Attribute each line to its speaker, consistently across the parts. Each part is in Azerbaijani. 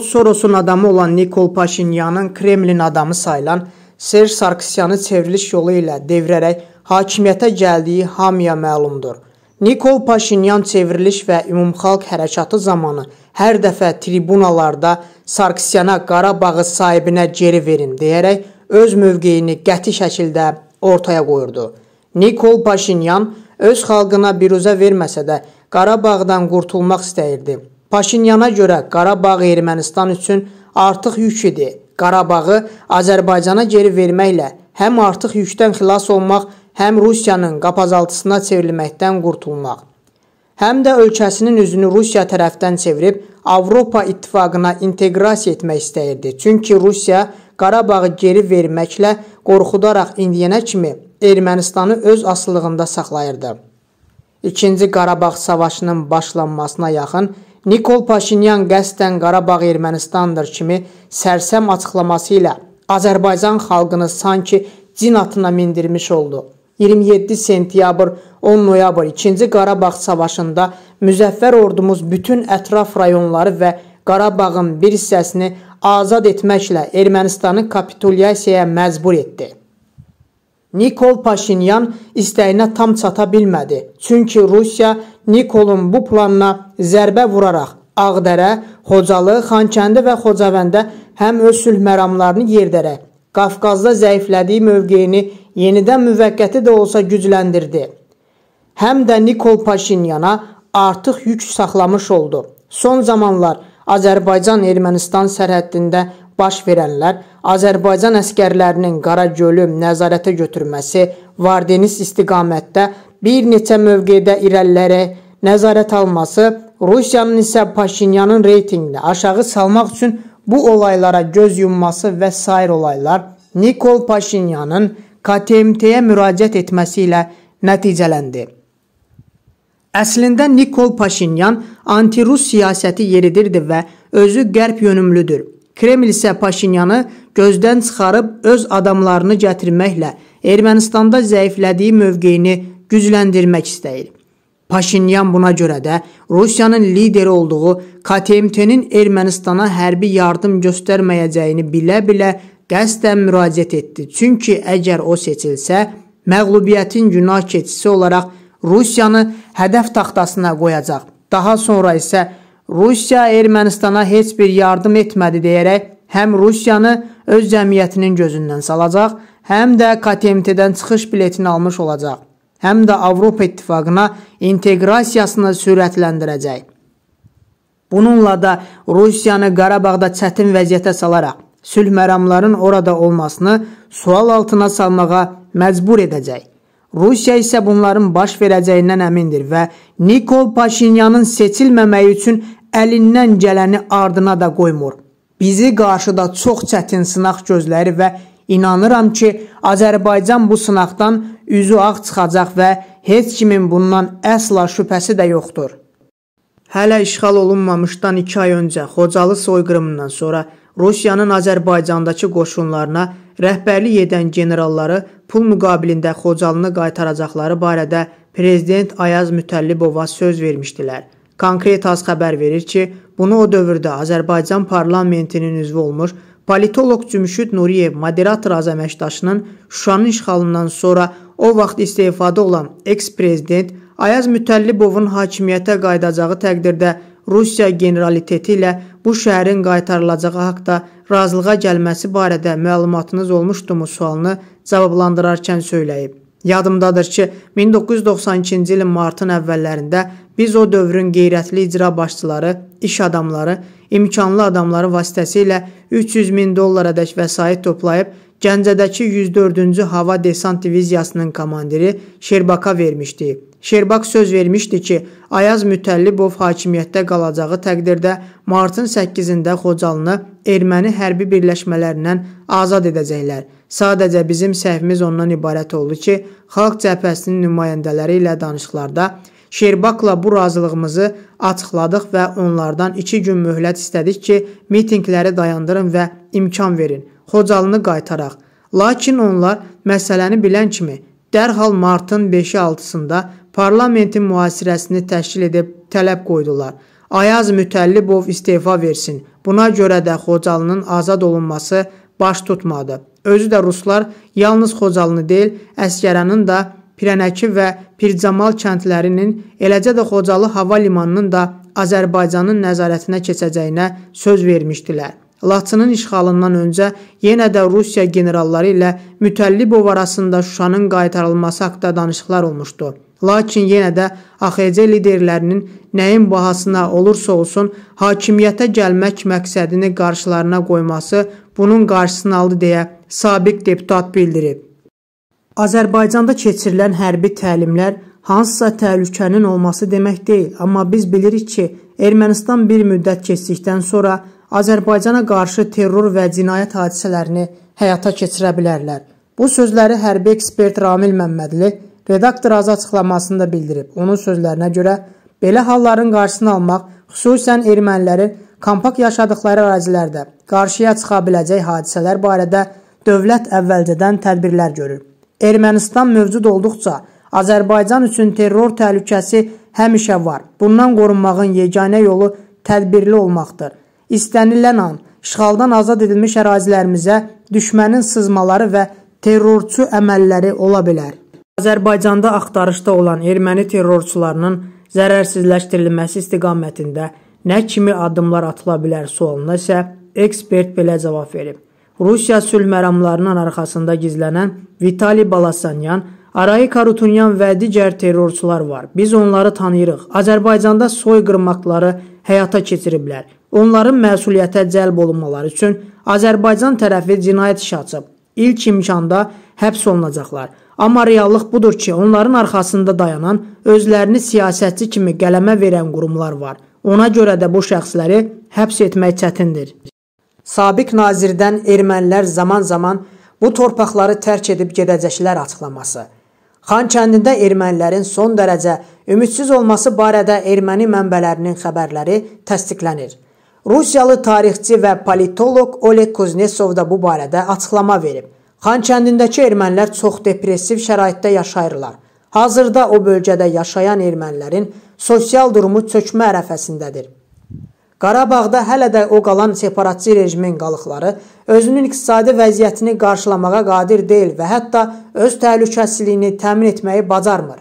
Speaker 1: Sorosun adamı olan Nikol Paşinyanın Kremlin adamı sayılan Serj Sarkisyanı çevriliş yolu ilə devrərək hakimiyyətə gəldiyi hamıya məlumdur. Nikol Paşinyan çevriliş və ümumxalq hərəkatı zamanı hər dəfə tribunalarda Sarkisyana Qarabağı sahibinə geri verin deyərək öz mövqeyini qəti şəkildə ortaya qoyurdu. Nikol Paşinyan öz xalqına biruzə verməsə də Qarabağdan qurtulmaq istəyirdi. Paşinyana görə Qarabağ Ermənistan üçün artıq yük idi. Qarabağı Azərbaycana geri verməklə həm artıq yükdən xilas olmaq, həm Rusiyanın qapazaltısına çevrilməkdən qurtulmaq, həm də ölkəsinin üzünü Rusiya tərəfdən çevirib Avropa İttifaqına inteqrasiya etmək istəyirdi. Çünki Rusiya Qarabağı geri verməklə qorxudaraq indiyənə kimi Ermənistanı öz asılılığında saxlayırdı. İkinci Qarabağ savaşının başlanmasına yaxın Nikol Paşinyan qəsdən Qarabağ Ermənistandır kimi sərsəm açıqlaması ilə Azərbaycan xalqını sanki cin atına mindirmiş oldu. 27 sentyabr 10 noyabr 2-ci Qarabağ savaşında müzəffər ordumuz bütün ətraf rayonları və Qarabağın bir hissəsini azad etməklə Ermənistanı kapitulyasiyaya məcbur etdi. Nikol Paşinyan istəyinə tam çata bilmədi. Çünki Rusiya Nikolun bu planına zərbə vuraraq Ağdərə, Xocalı, Xankəndi və Xocavəndə həm öz sülh məramlarını yerdərək, Qafqazda zəiflədiyi mövqeyini yenidən müvəqqəti də olsa gücləndirdi. Həm də Nikol Paşinyana artıq yük saxlamış oldu. Son zamanlar Azərbaycan-Ermənistan sərhəddində baş verənlər Azərbaycan əskərlərinin Qaragölü nəzarətə götürməsi Vardeniz istiqamətdə bir neçə mövqedə irəlilərə nəzarət alması Rusiyanın isə Paşinyanın reytingini aşağı salmaq üçün bu olaylara göz yumması və sair olaylar Nikol Paşinyanın KTMT-yə müraciət etməsi ilə nəticələndi. Əslində Nikol Paşinyan anti-rus siyasəti yeridirdi və özü qərb yönümlüdür. Kreml isə Paşinyanı gözdən çıxarıb öz adamlarını gətirməklə Ermənistanda zəiflədiyi mövqeyini gücləndirmək istəyir. Paşinyan buna görə də Rusiyanın lideri olduğu KTMT-nin Ermənistana hərbi yardım göstərməyəcəyini bilə-bilə qəsdən müraciət etdi. Çünki əgər o seçilsə, məğlubiyyətin günah keçisi olaraq Rusiyanı hədəf taxtasına qoyacaq. Daha sonra isə Rusiya Ermənistana heç bir yardım etmədi deyərək həm Rusiyanı öz cəmiyyətinin gözündən salacaq, həm də KTMT-dən çıxış biletini almış olacaq, həm də Avropa İttifaqına inteqrasiyasını sürətləndirəcək. Bununla da Rusiyanı Qarabağda çətin vəziyyətə salaraq sülh məramların orada olmasını sual altına salmağa məcbur edəcək. Rusiya isə bunların baş verəcəyindən əmindir və Nikol Paşinyanın seçilməməyi üçün əlindən gələni ardına da qoymur bizi qarşıda çox çətin sınaq gözləri və inanıram ki, Azərbaycan bu sınaqdan üzü ağ çıxacaq və heç kimin bundan əsla şübhəsi də yoxdur. Hələ işğal olunmamışdan 2 ay öncə Xocalı soyqırımından sonra Rusiyanın Azərbaycandakı qoşunlarına rəhbərlik edən generalları pul müqabilində Xocalını qaytaracaqları barədə prezident Ayaz Mütəllibova söz vermişdilər. Konkret az xəbər verir ki, Bunu o dövrdə Azərbaycan parlamentinin üzvü olmuş politoloq Cümşüd Nuriyev moderator az əməkdaşının Şuşanın işğalından sonra o vaxt istefada olan eks-prezident Ayaz Mütəllibovun hakimiyyətə qayıdacağı təqdirdə Rusiya generaliteti ilə bu şəhərin qaytarılacağı haqda razılığa gəlməsi barədə məlumatınız olmuşdumu sualını cavablandırarkən söyləyib. Yadımdadır ki, 1992-ci ilin martın əvvəllərində Biz o dövrün qeyrətli icra başçıları, iş adamları, imkanlı adamları vasitəsilə 300 min dollara dək vəsait toplayıb Gəncədəki 104-cü Hava Desant Diviziyasının komandiri Şerbaka vermişdi. Şerbak söz vermişdi ki, Ayaz Mütəllibov hakimiyyətdə qalacağı təqdirdə martın 8-də Xocalını erməni hərbi birləşmələrindən azad edəcəklər. Sadəcə bizim səhvimiz ondan ibarət oldu ki, xalq cəbhəsinin nümayəndələri ilə danışıqlarda Şerbakla bu razılığımızı açıqladıq və onlardan 2 gün möhlət istədik ki, mitinqləri dayandırın və imkan verin. Xocalını qaytaraq. Lakin onlar məsələni bilən kimi dərhal martın 5-6-sında parlamentin mühasirəsini təşkil edib tələb qoydular. Ayaz Mütəllibov istefa versin. Buna görə də Xocalının azad olunması baş tutmadı. Özü də ruslar yalnız Xocalını deyil, Əsgəranın da Pirənəki və Pircamal kəndlərinin, eləcə də Xocalı hava limanının da Azərbaycanın nəzarətinə keçəcəyinə söz vermişdilər. Laçının işğalından öncə yenə də Rusiya generalları ilə Mütəllibov arasında Şuşanın qaytarılması haqqında danışıqlar olmuşdu. Lakin yenə də AXC liderlərinin nəyin bahasına olursa olsun hakimiyyətə gəlmək məqsədini qarşılarına qoyması bunun qarşısını aldı deyə sabiq deputat bildirib. Azərbaycanda keçirilən hərbi təlimlər hansısa təhlükənin olması demək deyil, amma biz bilirik ki, Ermənistan bir müddət keçdikdən sonra Azərbaycana qarşı terror və cinayət hadisələrini həyata keçirə bilərlər. Bu sözləri hərbi ekspert Ramil Məmmədli redaktor az açıqlamasında bildirib. Onun sözlərinə görə belə halların qarşısını almaq xüsusən ermənilərin kompakt yaşadıkları ərazilərdə qarşıya çıxa biləcək hadisələr barədə dövlət əvvəlcədən tədbirlər görür. Ermənistan mövcud olduqca Azərbaycan üçün terror təhlükəsi həmişə var. Bundan qorunmağın yeganə yolu tədbirli olmaqdır. İstənilən an işğaldan azad edilmiş ərazilərimizə düşmənin sızmaları və terrorçu əməlləri ola bilər. Azərbaycanda axtarışda olan erməni terrorçularının zərərsizləşdirilməsi istiqamətində nə kimi addımlar atıla bilər sualına isə ekspert belə cavab verib. Rusiya sülh məramlarının arxasında gizlənən Vitali Balasanyan, Arayi Karutunyan və digər terrorçular var. Biz onları tanıyırıq. Azərbaycanda soyqırmaqları həyata keçiriblər. Onların məsuliyyətə cəlb olunmaları üçün Azərbaycan tərəfi cinayət işi açıb. İlk imkanda həbs olunacaqlar. Amma reallıq budur ki, onların arxasında dayanan, özlərini siyasətçi kimi qələmə verən qurumlar var. Ona görə də bu şəxsləri həbs etmək çətindir. Sabiq nazirdən ermənilər zaman-zaman bu torpaqları tərk edib gedəcəklər açıqlaması. Xan kəndində ermənilərin son dərəcə ümidsiz olması barədə erməni mənbələrinin xəbərləri təsdiqlənir. Rusiyalı tarixçi və politoloq Oleg Kuznetsov da bu barədə açıqlama verib. Xan kəndindəki ermənilər çox depressiv şəraitdə yaşayırlar. Hazırda o bölgədə yaşayan ermənilərin sosial durumu çökmə ərəfəsindədir. Qarabağda hələ də o qalan separatçı rejimin qalıqları özünün iqtisadi vəziyyətini qarşılamağa qadir deyil və hətta öz təhlükəsizliyini təmin etməyi bacarmır.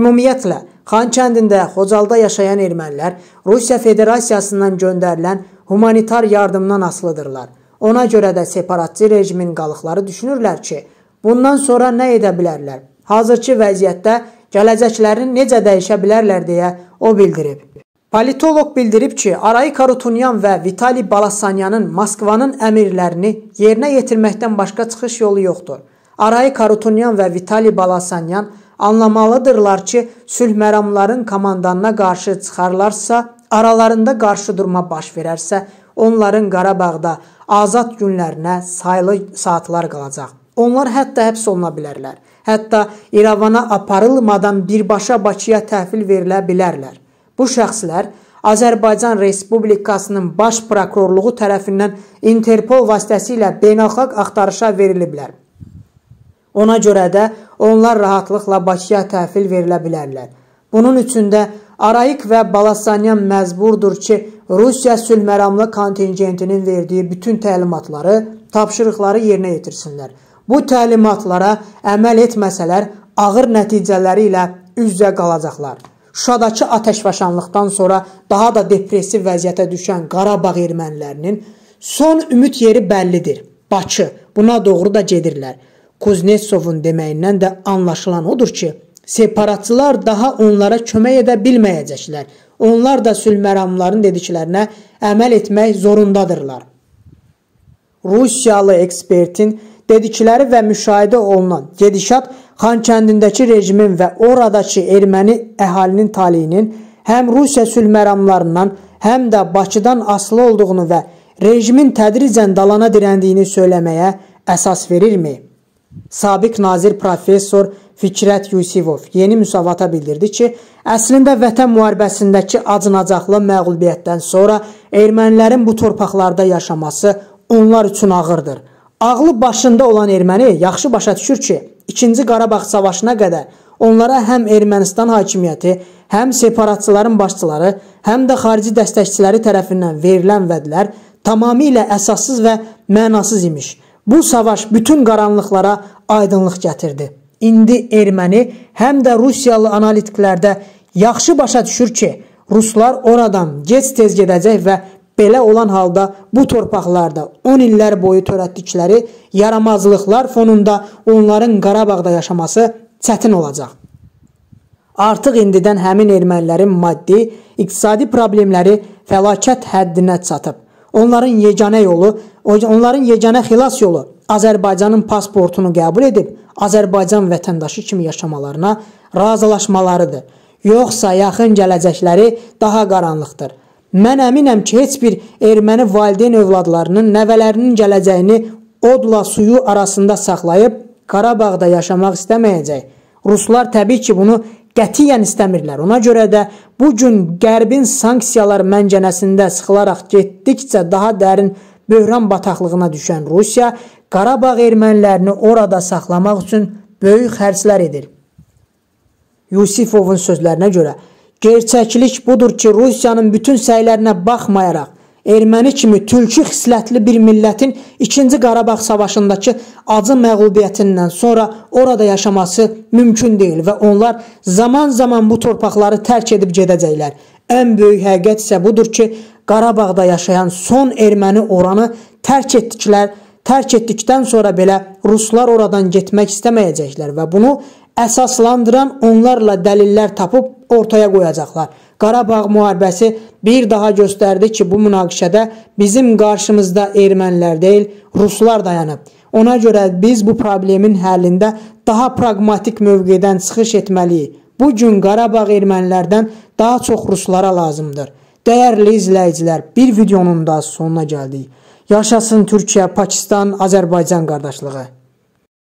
Speaker 1: Ümumiyyətlə, Xan kəndində Xocalda yaşayan ermənilər Rusiya Federasiyasından göndərilən humanitar yardımdan asılıdırlar. Ona görə də separatçı rejimin qalıqları düşünürlər ki, bundan sonra nə edə bilərlər? Hazırki vəziyyətdə gələcəklərini necə dəyişə bilərlər deyə o bildirib. Politoloq bildirib ki, Arayi Karutunyan və Vitali Balasanyanın Moskvanın əmirlərini yerinə yetirməkdən başqa çıxış yolu yoxdur. Arayi Karutunyan və Vitali Balasanyan anlamalıdırlar ki, sülh məramların komandanına qarşı çıxarlarsa, aralarında qarşıdurma baş verərsə, onların Qarabağda azad günlərinə saylı saatlar qalacaq. Onlar hətta həbs oluna bilərlər. Hətta İrəvana aparılmadan birbaşa Bakıya təhvil verilə bilərlər. Bu şəxslər Azərbaycan Respublikasının Baş Prokurorluğu tərəfindən Interpol vasitəsilə beynəlxalq axtarışa veriliblər. Ona görə də onlar rahatlıqla Bakıya təhvil verilə bilərlər. Bunun üçün də Arayik və Balasanyan məzburdur ki, Rusiya sülməramlı kontingentinin verdiyi bütün təlimatları, tapşırıqları yerinə yetirsinlər. Bu təlimatlara əməl etməsələr, ağır nəticələri ilə üz-üzə qalacaqlar. Şuşadakı atəşfəşanlıqdan sonra daha da depressiv vəziyyətə düşən Qarabağ ermənilərinin son ümid yeri bəllidir. Bakı. Buna doğru da gedirlər. Kuznetsovun deməyindən də anlaşılan odur ki, separatçılar daha onlara kömək edə bilməyəcəklər. Onlar da sülh məramların dediklərinə əməl etmək zorundadırlar. Rusiyalı ekspertin dedikləri və müşahidə olunan gedişat Xankəndindəki rejimin və oradakı erməni əhalinin taleyinin həm Rusiya sülh məramlarından, həm də Bakıdan asılı olduğunu və rejimin tədricən dalana dirəndiyini söyləməyə əsas verirmi? Sabiq nazir professor Fikrət Yusifov yeni müsavata bildirdi ki, əslində vətən müharibəsindəki acınacaqlı məğlubiyyətdən sonra ermənilərin bu torpaqlarda yaşaması onlar üçün ağırdır. Ağlı başında olan erməni yaxşı başa düşür ki, 2-ci Qarabağ savaşına qədər onlara həm Ermənistan hakimiyyəti, həm separatçıların başçıları, həm də xarici dəstəkçiləri tərəfindən verilən vədlər tamamilə əsassız və mənasız imiş. Bu savaş bütün qaranlıqlara aydınlıq gətirdi. İndi erməni həm də Rusiyalı analitiklərdə yaxşı başa düşür ki, ruslar oradan gec-tez gedəcək və Belə olan halda bu torpaqlarda 10 illər boyu törətdikləri yaramazlıqlar fonunda onların Qarabağda yaşaması çətin olacaq. Artıq indidən həmin ermənilərin maddi, iqtisadi problemləri fəlakət həddinə çatıb. Onların yeganə yolu, onların yeganə xilas yolu Azərbaycanın pasportunu qəbul edib Azərbaycan vətəndaşı kimi yaşamalarına razılaşmalarıdır. Yoxsa yaxın gələcəkləri daha qaranlıqdır. Mən əminəm ki, heç bir erməni valideyn övladlarının, nəvələrinin gələcəyini odla suyu arasında saxlayıb Qarabağda yaşamaq istəməyəcək. Ruslar təbii ki, bunu qətiyyən istəmirlər. Ona görə də bu gün Qərbin sanksiyalar məncənəsində sıxılaraq getdikcə daha dərin böhran bataqlığına düşən Rusiya Qarabağ ermənilərini orada saxlamaq üçün böyük xərclər edir. Yusifovun sözlərinə görə Gerçəklik budur ki, Rusiyanın bütün səylərinə baxmayaraq, erməni kimi tülkü xislətli bir millətin 2-ci Qarabağ savaşındakı acı məğlubiyyətindən sonra orada yaşaması mümkün deyil və onlar zaman-zaman bu torpaqları tərk edib gedəcəklər. Ən böyük həqiqət isə budur ki, Qarabağda yaşayan son erməni oranı tərk etdiklər, tərk etdikdən sonra belə ruslar oradan getmək istəməyəcəklər və bunu əsaslandıran onlarla dəlillər tapıb ortaya qoyacaqlar. Qarabağ müharibəsi bir daha göstərdi ki, bu münaqişədə bizim qarşımızda ermənilər deyil, ruslar dayanıb. Ona görə biz bu problemin həllində daha praqmatik mövqedən çıxış etməliyik. Bu gün Qarabağ ermənilərdən daha çox ruslara lazımdır. Dəyərli izləyicilər, bir videonun da sonuna gəldik. Yaşasın Türkiyə, Pakistan, Azərbaycan qardaşlığı.